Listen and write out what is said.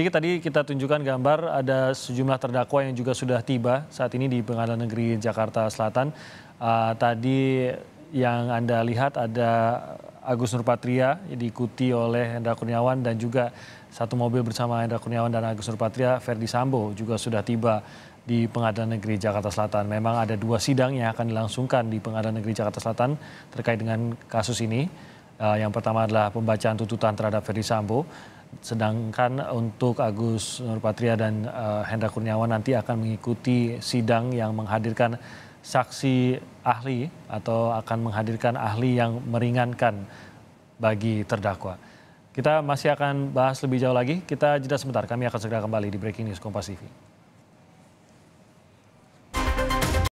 Jadi tadi kita tunjukkan gambar ada sejumlah terdakwa yang juga sudah tiba saat ini di Pengadilan Negeri Jakarta Selatan. Uh, tadi yang Anda lihat ada Agus Nurpatria diikuti oleh Hendra Kurniawan dan juga satu mobil bersama Hendra Kurniawan dan Agus Nurpatria, Ferdi Sambo juga sudah tiba di Pengadilan Negeri Jakarta Selatan. Memang ada dua sidang yang akan dilangsungkan di Pengadilan Negeri Jakarta Selatan terkait dengan kasus ini. Uh, yang pertama adalah pembacaan tuntutan terhadap Ferdi Sambo Sedangkan untuk Agus Nurpatria dan uh, Hendra Kurniawan nanti akan mengikuti sidang yang menghadirkan saksi ahli atau akan menghadirkan ahli yang meringankan bagi terdakwa. Kita masih akan bahas lebih jauh lagi. Kita jeda sebentar. Kami akan segera kembali di Breaking News Kompas TV.